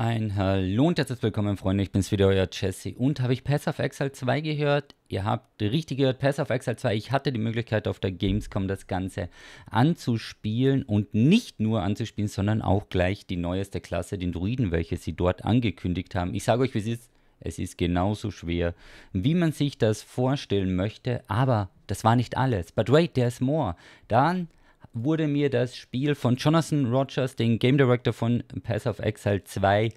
Ein Hallo und herzlich willkommen, Freunde. Ich bin's wieder, euer Jesse. Und habe ich Pass of Exile 2 gehört? Ihr habt richtig gehört, Pass of Exile 2. Ich hatte die Möglichkeit, auf der Gamescom das Ganze anzuspielen und nicht nur anzuspielen, sondern auch gleich die neueste Klasse, den Druiden, welche sie dort angekündigt haben. Ich sage euch, wie es ist. Es ist genauso schwer, wie man sich das vorstellen möchte, aber das war nicht alles. But wait, there's more. Dann wurde mir das Spiel von Jonathan Rogers, dem Game Director von Path of Exile 2,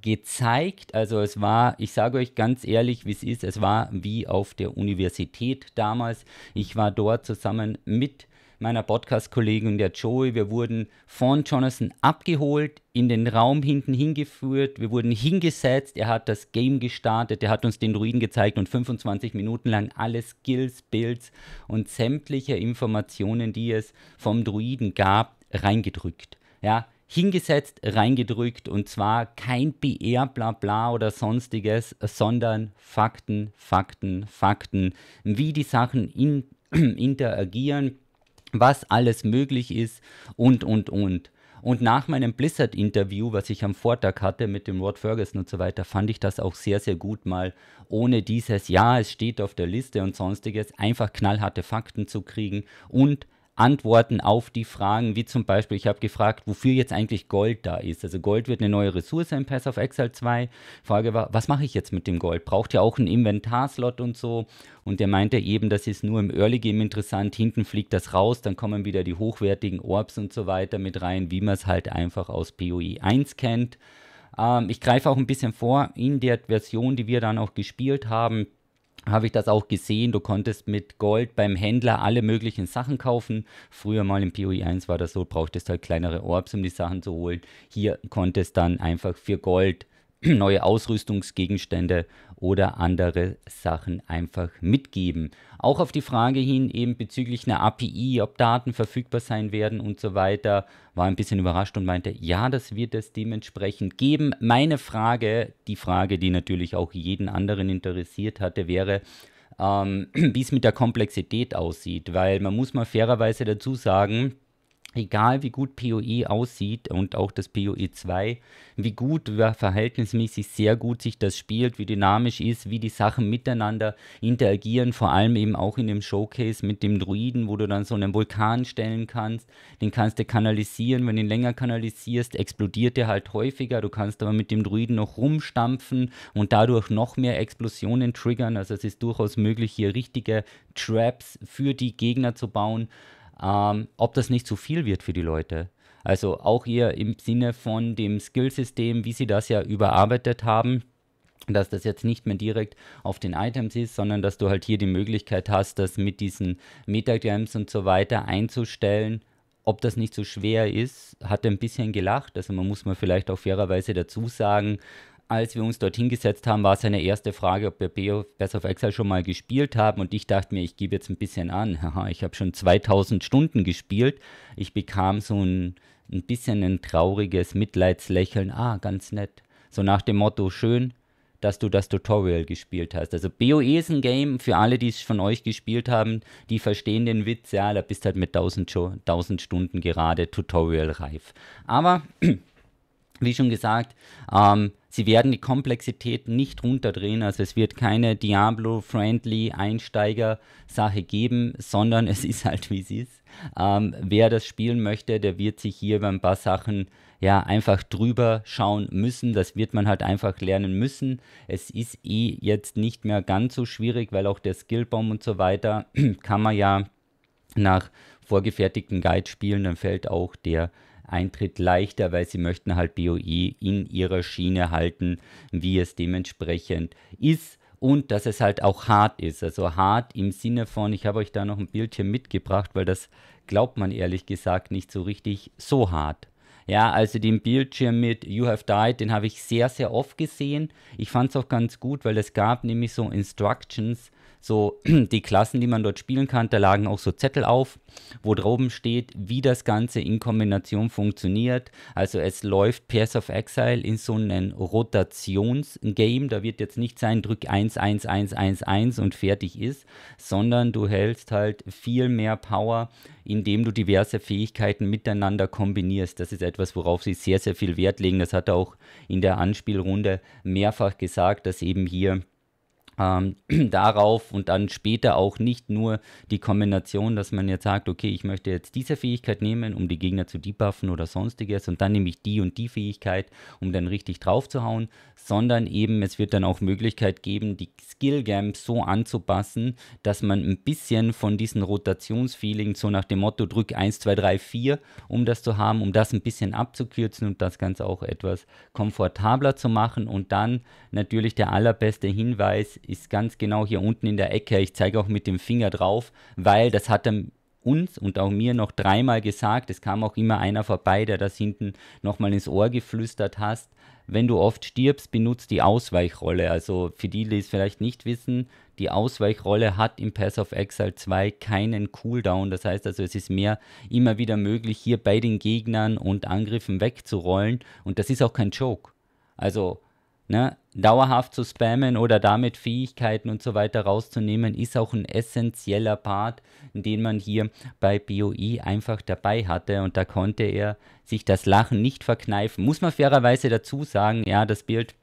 gezeigt. Also es war, ich sage euch ganz ehrlich, wie es ist, es war wie auf der Universität damals. Ich war dort zusammen mit meiner Podcast-Kollegin, der Joey. Wir wurden von Jonathan abgeholt, in den Raum hinten hingeführt, wir wurden hingesetzt, er hat das Game gestartet, er hat uns den Druiden gezeigt und 25 Minuten lang alle Skills, Builds und sämtliche Informationen, die es vom Druiden gab, reingedrückt. Ja, hingesetzt, reingedrückt und zwar kein PR-Blabla oder sonstiges, sondern Fakten, Fakten, Fakten, wie die Sachen in, interagieren, was alles möglich ist und, und, und. Und nach meinem Blizzard-Interview, was ich am Vortag hatte mit dem Rod Ferguson und so weiter, fand ich das auch sehr, sehr gut, mal ohne dieses Ja, es steht auf der Liste und sonstiges, einfach knallharte Fakten zu kriegen und Antworten auf die Fragen, wie zum Beispiel, ich habe gefragt, wofür jetzt eigentlich Gold da ist. Also Gold wird eine neue Ressource im Pass of Exile 2. Frage war, was mache ich jetzt mit dem Gold? Braucht ja auch einen Inventarslot und so. Und der meinte eben, das ist nur im Early Game interessant. Hinten fliegt das raus, dann kommen wieder die hochwertigen Orbs und so weiter mit rein, wie man es halt einfach aus PoE 1 kennt. Ähm, ich greife auch ein bisschen vor, in der Version, die wir dann auch gespielt haben, habe ich das auch gesehen. Du konntest mit Gold beim Händler alle möglichen Sachen kaufen. Früher mal im POI 1 war das so, brauchtest halt kleinere Orbs, um die Sachen zu holen. Hier konntest dann einfach für Gold neue Ausrüstungsgegenstände oder andere Sachen einfach mitgeben. Auch auf die Frage hin eben bezüglich einer API, ob Daten verfügbar sein werden und so weiter, war ein bisschen überrascht und meinte, ja, das wird es dementsprechend geben. Meine Frage, die Frage, die natürlich auch jeden anderen interessiert hatte, wäre, ähm, wie es mit der Komplexität aussieht, weil man muss mal fairerweise dazu sagen, egal wie gut PoE aussieht und auch das PoE 2, wie gut, verhältnismäßig sehr gut sich das spielt, wie dynamisch ist, wie die Sachen miteinander interagieren, vor allem eben auch in dem Showcase mit dem Druiden, wo du dann so einen Vulkan stellen kannst, den kannst du kanalisieren, wenn du ihn länger kanalisierst, explodiert er halt häufiger, du kannst aber mit dem Druiden noch rumstampfen und dadurch noch mehr Explosionen triggern, also es ist durchaus möglich, hier richtige Traps für die Gegner zu bauen ähm, ob das nicht zu viel wird für die Leute. Also auch ihr im Sinne von dem Skillsystem, wie sie das ja überarbeitet haben, dass das jetzt nicht mehr direkt auf den Items ist, sondern dass du halt hier die Möglichkeit hast, das mit diesen Metagrams und so weiter einzustellen. Ob das nicht so schwer ist, hat ein bisschen gelacht. Also man muss mal vielleicht auch fairerweise dazu sagen, als wir uns dorthin gesetzt haben, war seine erste Frage, ob wir Path of Exile schon mal gespielt haben. Und ich dachte mir, ich gebe jetzt ein bisschen an. Haha, ich habe schon 2000 Stunden gespielt. Ich bekam so ein, ein bisschen ein trauriges Mitleidslächeln. Ah, ganz nett. So nach dem Motto, schön, dass du das Tutorial gespielt hast. Also BOE ist ein Game, für alle, die es von euch gespielt haben, die verstehen den Witz, ja, da bist halt mit 1000, 1000 Stunden gerade Tutorial reif. Aber, wie schon gesagt, ähm, Sie werden die Komplexität nicht runterdrehen, also es wird keine Diablo-friendly Einsteiger-Sache geben, sondern es ist halt wie es ist. Ähm, wer das spielen möchte, der wird sich hier über ein paar Sachen ja einfach drüber schauen müssen. Das wird man halt einfach lernen müssen. Es ist eh jetzt nicht mehr ganz so schwierig, weil auch der Skillbaum und so weiter kann man ja nach vorgefertigten Guides spielen, dann fällt auch der Eintritt leichter, weil sie möchten halt BOE in ihrer Schiene halten, wie es dementsprechend ist und dass es halt auch hart ist. Also hart im Sinne von, ich habe euch da noch ein Bildchen mitgebracht, weil das glaubt man ehrlich gesagt nicht so richtig so hart. Ja, also den Bildschirm mit You Have Died, den habe ich sehr, sehr oft gesehen. Ich fand es auch ganz gut, weil es gab nämlich so Instructions, so die Klassen, die man dort spielen kann, da lagen auch so Zettel auf, wo droben steht, wie das Ganze in Kombination funktioniert. Also es läuft Pairs of Exile in so einem Rotationsgame. Da wird jetzt nicht sein, drück 1, 1, 1, 1, 1 und fertig ist, sondern du hältst halt viel mehr Power, indem du diverse Fähigkeiten miteinander kombinierst. Das ist etwas, worauf sie sehr, sehr viel Wert legen. Das hat er auch in der Anspielrunde mehrfach gesagt, dass eben hier ähm, darauf und dann später auch nicht nur die Kombination, dass man jetzt sagt, okay, ich möchte jetzt diese Fähigkeit nehmen, um die Gegner zu debuffen oder sonstiges und dann nehme ich die und die Fähigkeit, um dann richtig drauf zu hauen, sondern eben es wird dann auch Möglichkeit geben, die Skill Games so anzupassen, dass man ein bisschen von diesen Rotationsfeeling so nach dem Motto drück 1, 2, 3, 4, um das zu haben, um das ein bisschen abzukürzen und das Ganze auch etwas komfortabler zu machen und dann natürlich der allerbeste Hinweis ist ganz genau hier unten in der Ecke. Ich zeige auch mit dem Finger drauf, weil das hat er uns und auch mir noch dreimal gesagt. Es kam auch immer einer vorbei, der das hinten nochmal ins Ohr geflüstert hast. Wenn du oft stirbst, benutzt die Ausweichrolle. Also für die, die es vielleicht nicht wissen, die Ausweichrolle hat im Pass of Exile 2 keinen Cooldown. Das heißt also, es ist mehr immer wieder möglich, hier bei den Gegnern und Angriffen wegzurollen. Und das ist auch kein Joke. Also Ne? Dauerhaft zu spammen oder damit Fähigkeiten und so weiter rauszunehmen, ist auch ein essentieller Part, den man hier bei BOI e einfach dabei hatte. Und da konnte er sich das Lachen nicht verkneifen. Muss man fairerweise dazu sagen, ja, das Bild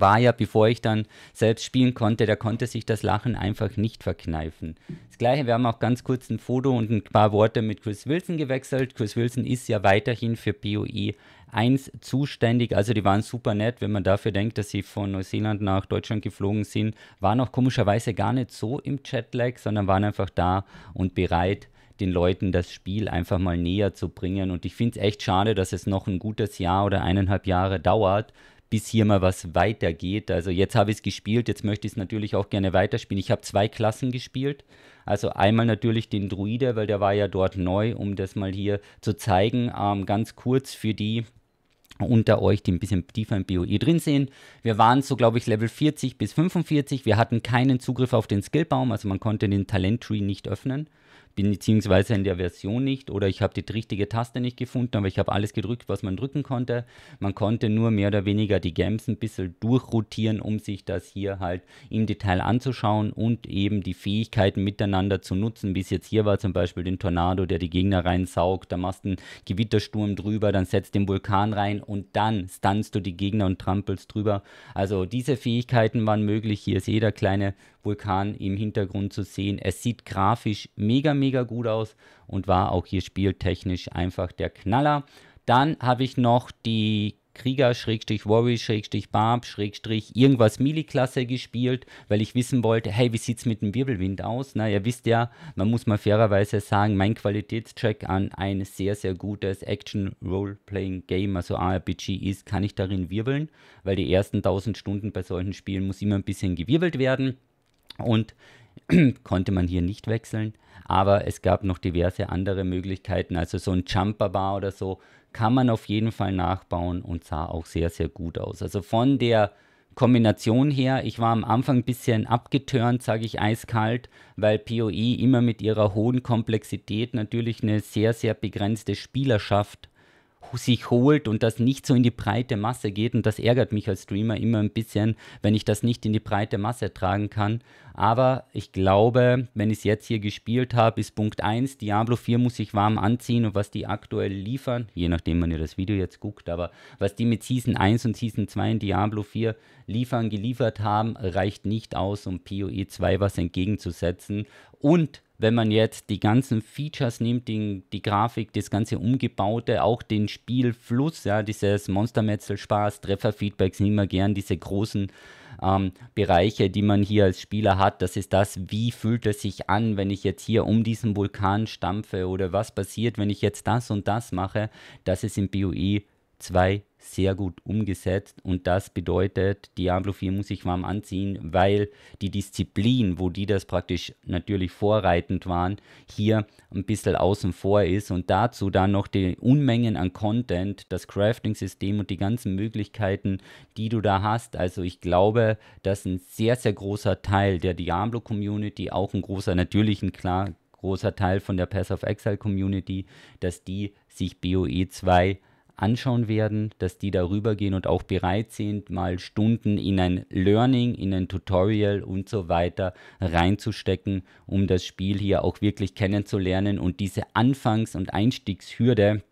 war ja, bevor ich dann selbst spielen konnte, der konnte sich das Lachen einfach nicht verkneifen. Das gleiche, wir haben auch ganz kurz ein Foto und ein paar Worte mit Chris Wilson gewechselt. Chris Wilson ist ja weiterhin für BOE 1 zuständig, also die waren super nett, wenn man dafür denkt, dass sie von Neuseeland nach Deutschland geflogen sind, waren auch komischerweise gar nicht so im Jetlag, sondern waren einfach da und bereit, den Leuten das Spiel einfach mal näher zu bringen. Und ich finde es echt schade, dass es noch ein gutes Jahr oder eineinhalb Jahre dauert, bis hier mal was weitergeht. Also jetzt habe ich es gespielt, jetzt möchte ich es natürlich auch gerne weiterspielen. Ich habe zwei Klassen gespielt. Also einmal natürlich den Druide, weil der war ja dort neu, um das mal hier zu zeigen. Ähm, ganz kurz für die, unter euch, die ein bisschen tiefer im BOE drin sehen. Wir waren so, glaube ich, Level 40 bis 45. Wir hatten keinen Zugriff auf den Skillbaum, also man konnte den Talenttree nicht öffnen beziehungsweise in der Version nicht oder ich habe die richtige Taste nicht gefunden, aber ich habe alles gedrückt, was man drücken konnte. Man konnte nur mehr oder weniger die Games ein bisschen durchrotieren, um sich das hier halt im Detail anzuschauen und eben die Fähigkeiten miteinander zu nutzen, wie es jetzt hier war, zum Beispiel den Tornado, der die Gegner reinsaugt, da machst du einen Gewittersturm drüber, dann setzt den Vulkan rein und dann stunst du die Gegner und trampelst drüber. Also diese Fähigkeiten waren möglich, hier ist jeder kleine Vulkan im Hintergrund zu sehen. Es sieht grafisch mega, mega gut aus und war auch hier spieltechnisch einfach der Knaller. Dann habe ich noch die Krieger, Schrägstrich Warrior, Schrägstrich Barb, Schrägstrich irgendwas Mili-Klasse gespielt, weil ich wissen wollte, hey, wie sieht es mit dem Wirbelwind aus? Na, ihr wisst ja, man muss mal fairerweise sagen, mein Qualitätscheck an ein sehr, sehr gutes Action-Role-Playing-Game, also RPG ist, kann ich darin wirbeln, weil die ersten 1000 Stunden bei solchen Spielen muss immer ein bisschen gewirbelt werden und konnte man hier nicht wechseln. Aber es gab noch diverse andere Möglichkeiten. Also so ein Jumper Bar oder so kann man auf jeden Fall nachbauen und sah auch sehr, sehr gut aus. Also von der Kombination her, ich war am Anfang ein bisschen abgeturnt, sage ich eiskalt, weil PoE immer mit ihrer hohen Komplexität natürlich eine sehr, sehr begrenzte Spielerschaft sich holt und das nicht so in die breite Masse geht. Und das ärgert mich als Streamer immer ein bisschen, wenn ich das nicht in die breite Masse tragen kann. Aber ich glaube, wenn ich es jetzt hier gespielt habe, ist Punkt 1, Diablo 4 muss ich warm anziehen und was die aktuell liefern, je nachdem, wann ihr das Video jetzt guckt, aber was die mit Season 1 und Season 2 in Diablo 4 liefern, geliefert haben, reicht nicht aus, um PoE 2 was entgegenzusetzen. Und wenn man jetzt die ganzen Features nimmt, die, die Grafik, das ganze Umgebaute, auch den Spielfluss, ja, dieses Monstermetzel-Spaß, Trefferfeedback sind immer gern diese großen ähm, Bereiche, die man hier als Spieler hat. Das ist das, wie fühlt es sich an, wenn ich jetzt hier um diesen Vulkan stampfe oder was passiert, wenn ich jetzt das und das mache. Das ist im BOE 2 sehr gut umgesetzt und das bedeutet, Diablo 4 muss sich warm anziehen, weil die Disziplin, wo die das praktisch natürlich vorreitend waren, hier ein bisschen außen vor ist und dazu dann noch die Unmengen an Content, das Crafting-System und die ganzen Möglichkeiten, die du da hast. Also ich glaube, dass ein sehr, sehr großer Teil der Diablo-Community, auch ein großer, natürlich ein klar großer Teil von der Pass of Exile Community, dass die sich BOE 2 anschauen werden, dass die darüber gehen und auch bereit sind, mal Stunden in ein Learning, in ein Tutorial und so weiter reinzustecken, um das Spiel hier auch wirklich kennenzulernen und diese Anfangs- und Einstiegshürde,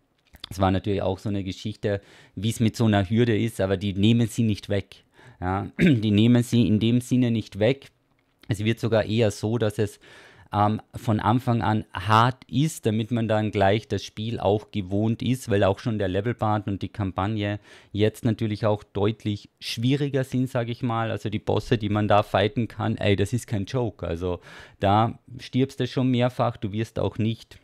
es war natürlich auch so eine Geschichte, wie es mit so einer Hürde ist, aber die nehmen sie nicht weg. Ja, die nehmen sie in dem Sinne nicht weg. Es wird sogar eher so, dass es ähm, von Anfang an hart ist, damit man dann gleich das Spiel auch gewohnt ist, weil auch schon der Levelpart und die Kampagne jetzt natürlich auch deutlich schwieriger sind, sage ich mal. Also die Bosse, die man da fighten kann, ey, das ist kein Joke. Also da stirbst du schon mehrfach, du wirst auch nicht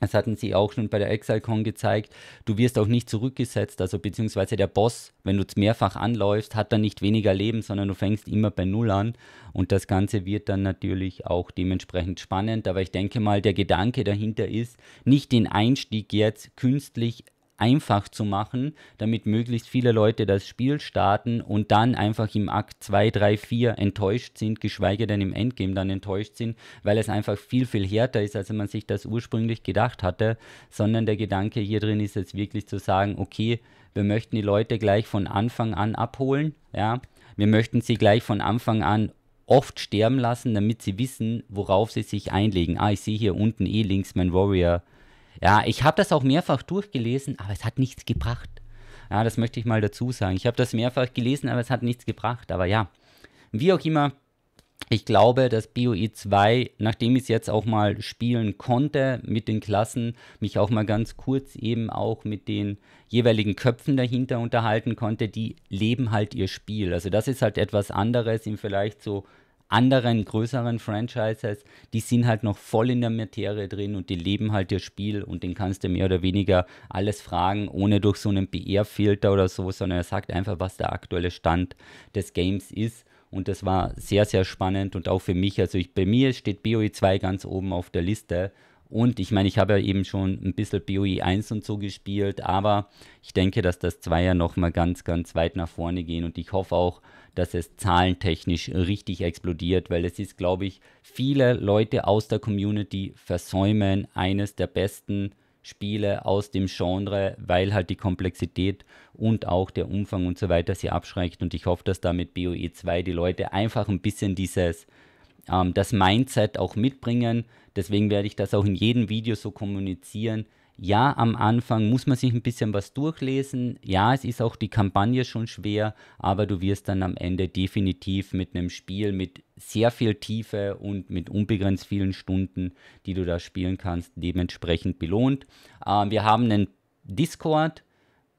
das hatten sie auch schon bei der Exalcon gezeigt. Du wirst auch nicht zurückgesetzt, also beziehungsweise der Boss, wenn du es mehrfach anläufst, hat dann nicht weniger Leben, sondern du fängst immer bei Null an. Und das Ganze wird dann natürlich auch dementsprechend spannend. Aber ich denke mal, der Gedanke dahinter ist, nicht den Einstieg jetzt künstlich einfach zu machen, damit möglichst viele Leute das Spiel starten und dann einfach im Akt 2, 3, 4 enttäuscht sind, geschweige denn im Endgame dann enttäuscht sind, weil es einfach viel, viel härter ist, als man sich das ursprünglich gedacht hatte, sondern der Gedanke hier drin ist jetzt wirklich zu sagen, okay, wir möchten die Leute gleich von Anfang an abholen, ja, wir möchten sie gleich von Anfang an oft sterben lassen, damit sie wissen, worauf sie sich einlegen. Ah, ich sehe hier unten eh links mein Warrior ja, ich habe das auch mehrfach durchgelesen, aber es hat nichts gebracht. Ja, das möchte ich mal dazu sagen. Ich habe das mehrfach gelesen, aber es hat nichts gebracht. Aber ja, wie auch immer, ich glaube, dass BOE 2, nachdem ich es jetzt auch mal spielen konnte mit den Klassen, mich auch mal ganz kurz eben auch mit den jeweiligen Köpfen dahinter unterhalten konnte, die leben halt ihr Spiel. Also das ist halt etwas anderes, ihm vielleicht so anderen größeren Franchises, die sind halt noch voll in der Materie drin und die leben halt ihr Spiel und den kannst du mehr oder weniger alles fragen, ohne durch so einen PR-Filter oder so, sondern er sagt einfach, was der aktuelle Stand des Games ist. Und das war sehr, sehr spannend und auch für mich. Also ich, bei mir steht BOE 2 ganz oben auf der Liste und ich meine, ich habe ja eben schon ein bisschen BOE 1 und so gespielt, aber ich denke, dass das 2 ja nochmal ganz, ganz weit nach vorne gehen und ich hoffe auch, dass es zahlentechnisch richtig explodiert, weil es ist, glaube ich, viele Leute aus der Community versäumen eines der besten Spiele aus dem Genre, weil halt die Komplexität und auch der Umfang und so weiter sie abschreckt und ich hoffe, dass da mit BOE 2 die Leute einfach ein bisschen dieses ähm, das Mindset auch mitbringen. Deswegen werde ich das auch in jedem Video so kommunizieren. Ja, am Anfang muss man sich ein bisschen was durchlesen. Ja, es ist auch die Kampagne schon schwer, aber du wirst dann am Ende definitiv mit einem Spiel mit sehr viel Tiefe und mit unbegrenzt vielen Stunden, die du da spielen kannst, dementsprechend belohnt. Ähm, wir haben einen Discord,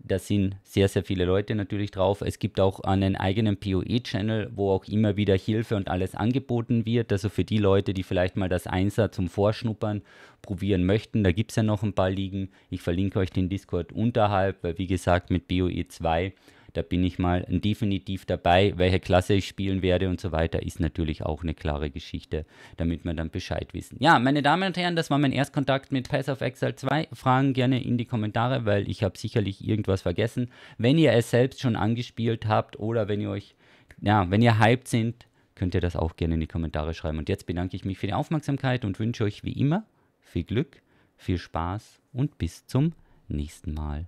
da sind sehr, sehr viele Leute natürlich drauf. Es gibt auch einen eigenen PoE-Channel, wo auch immer wieder Hilfe und alles angeboten wird. Also für die Leute, die vielleicht mal das Einser zum Vorschnuppern probieren möchten, da gibt es ja noch ein paar Liegen. Ich verlinke euch den Discord unterhalb, weil wie gesagt mit BOE 2 da bin ich mal definitiv dabei, welche Klasse ich spielen werde und so weiter, ist natürlich auch eine klare Geschichte, damit wir dann Bescheid wissen. Ja, meine Damen und Herren, das war mein Erstkontakt mit Pass of Exile 2. Fragen gerne in die Kommentare, weil ich habe sicherlich irgendwas vergessen. Wenn ihr es selbst schon angespielt habt oder wenn ihr euch, ja, wenn ihr hyped sind, könnt ihr das auch gerne in die Kommentare schreiben. Und jetzt bedanke ich mich für die Aufmerksamkeit und wünsche euch wie immer viel Glück, viel Spaß und bis zum nächsten Mal.